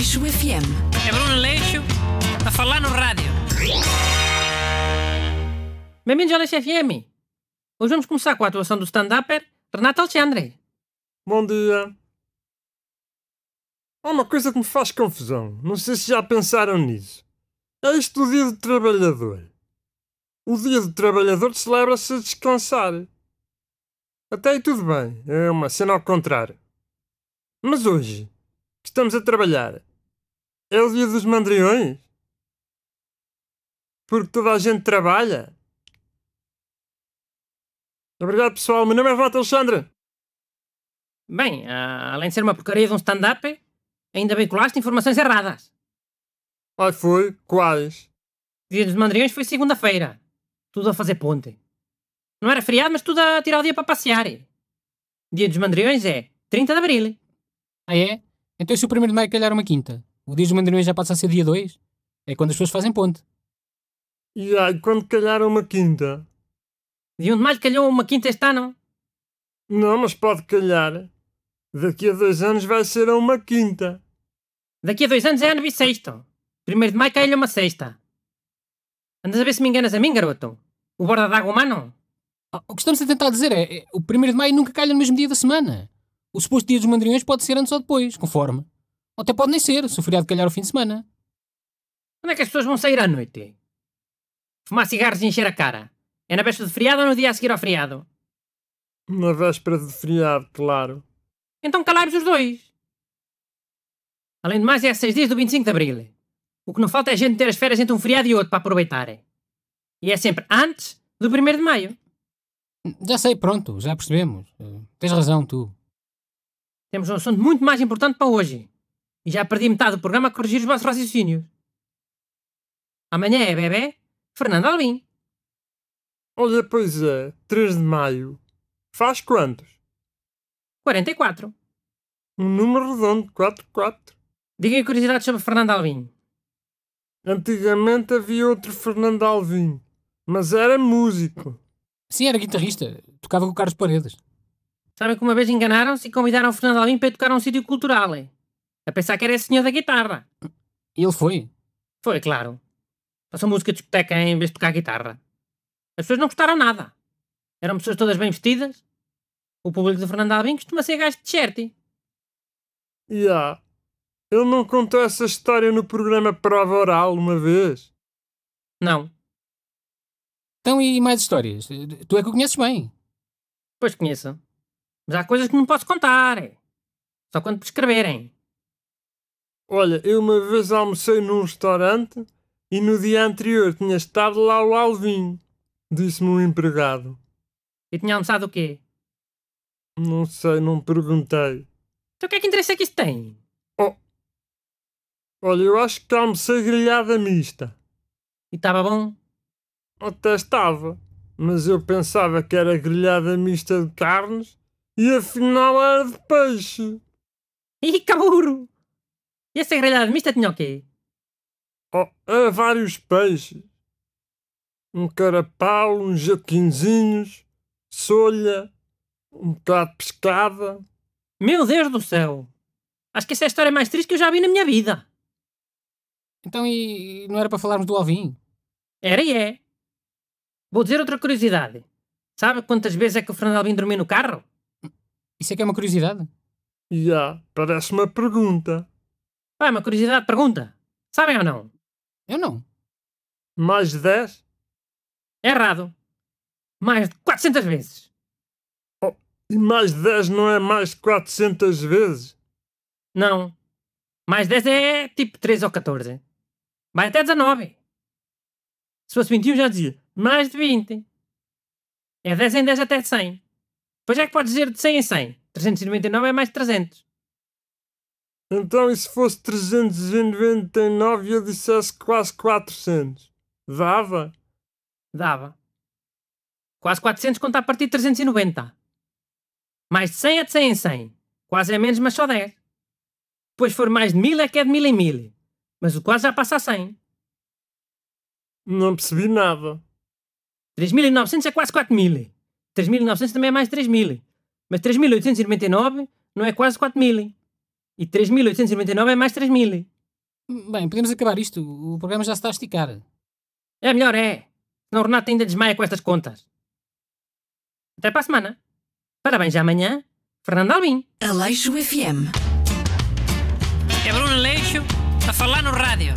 Leixo FM. É Bruno Leixo a falar no rádio. Bem-vindos ao Leixo FM. Hoje vamos começar com a atuação do stand-upper Renato Alexandre. Bom dia. Há uma coisa que me faz confusão. Não sei se já pensaram nisso. É isto o Dia do Trabalhador. O Dia do Trabalhador celebra-se a descansar. Até aí tudo bem, é uma cena ao contrário. Mas hoje, que estamos a trabalhar, é o dia dos mandriões? Porque toda a gente trabalha? Obrigado, pessoal. Meu nome é Vato Alexandre. Bem, uh, além de ser uma porcaria de um stand-up, ainda veiculaste informações erradas. Ah, foi? Quais? Dia dos Mandriões foi segunda-feira. Tudo a fazer ponte. Não era feriado, mas tudo a tirar o dia para passear. Dia dos Mandriões é 30 de Abril. Ah, é? Então se o primeiro de Maio calhar uma quinta? O dia dos mandarins já passa a ser dia 2. É quando as pessoas fazem ponte. E ai, quando calhar uma quinta? De onde mais calhou uma quinta este ano? Não, mas pode calhar. Daqui a dois anos vai ser a uma quinta. Daqui a dois anos é ano bissexto. Primeiro de maio cai-lhe uma sexta. Andas a ver se me enganas a mim, garoto? O borda d'água humano? Ah, o que estamos a tentar dizer é, é o primeiro de maio nunca calha no mesmo dia da semana. O suposto dia dos mandriões pode ser antes ou depois, conforme. Ou até pode nem ser, se o feriado calhar é o fim de semana. Onde é que as pessoas vão sair à noite? Fumar cigarros e encher a cara. É na véspera de feriado ou no dia a seguir ao feriado? Na véspera de feriado, claro. Então calai-vos os dois. Além de mais, é a seis dias do 25 de Abril. O que não falta é a gente ter as férias entre um feriado e outro para aproveitarem. E é sempre antes do 1 de Maio. Já sei, pronto, já percebemos. Tens razão, tu. Temos um assunto muito mais importante para hoje. E já perdi metade do programa a corrigir os vossos raciocínios. Amanhã é bebê Fernando Alvim Olha, pois é, 3 de maio. Faz quantos? 44. Um número redondo, 44. Diga curiosidades sobre Fernando Alvim Antigamente havia outro Fernando Alvim, mas era músico. Sim, era guitarrista. Tocava com Carlos Paredes. Sabem que uma vez enganaram-se e convidaram o Fernando Alvim para tocar a um sítio cultural, hein é? a pensar que era esse senhor da guitarra. E ele foi? Foi, claro. Passou música de discoteca em vez de tocar guitarra. As pessoas não gostaram nada. Eram pessoas todas bem vestidas. O público de Fernando Alvim costuma ser gajo de certi. Ya. Ele não contou essa história no programa Prova Oral uma vez? Não. Então, e mais histórias? Tu é que o conheces bem. Pois conheço. Mas há coisas que não posso contar. É. Só quando prescreverem. Olha, eu uma vez almocei num restaurante e no dia anterior tinha estado lá o Alvin, disse-me um empregado. E tinha almoçado o quê? Não sei, não perguntei. Então o que é que interesse é que isto tem? Oh. Olha, eu acho que almocei grelhada mista. E estava bom? Até estava, mas eu pensava que era grelhada mista de carnes e afinal era de peixe. E caburro! E a Sagrada Mista tinha o quê? Oh, há é vários peixes. Um carapau, uns jaquinzinhos, solha, um bocado de pescada. Meu Deus do céu! Acho que essa é a história mais triste que eu já vi na minha vida. Então, e não era para falarmos do Alvin? Era e é. Vou dizer outra curiosidade. Sabe quantas vezes é que o Fernando Alvim dormiu no carro? Hum, isso é que é uma curiosidade? Já, yeah, parece uma pergunta. Vai, é uma curiosidade, pergunta. Sabem ou não? Eu não. Mais de 10? É errado. Mais de 400 vezes. Oh, e mais de 10 não é mais de 400 vezes? Não. Mais 10 é tipo 13 ou 14. Vai até 19. Se fosse 21 já dizia mais de 20. É 10 em 10 até 100. Pois é que podes dizer de 100 em 100. 399 é mais de 300. Então, e se fosse 399 e eu dissesse quase 400? Dava? Dava. Quase 400 conta a partir de 390. Mais de 100 é de 100 em 100. Quase é menos, mas só 10. Depois for mais de 1000 é que é de 1000 em 1000. Mas o quase já passa a 100. Não percebi nada. 3.900 é quase 4.000. 3.900 também é mais de 3.000. Mas 3.899 não é quase 4.000. E 3.899 é mais 3.000. Bem, podemos acabar isto. O programa já se está a esticar. É melhor, é. Senão o Renato ainda desmaia com estas contas. Até para a semana. Parabéns amanhã, Fernando Albim. Aleixo FM. É Bruno Aleixo a falar no rádio.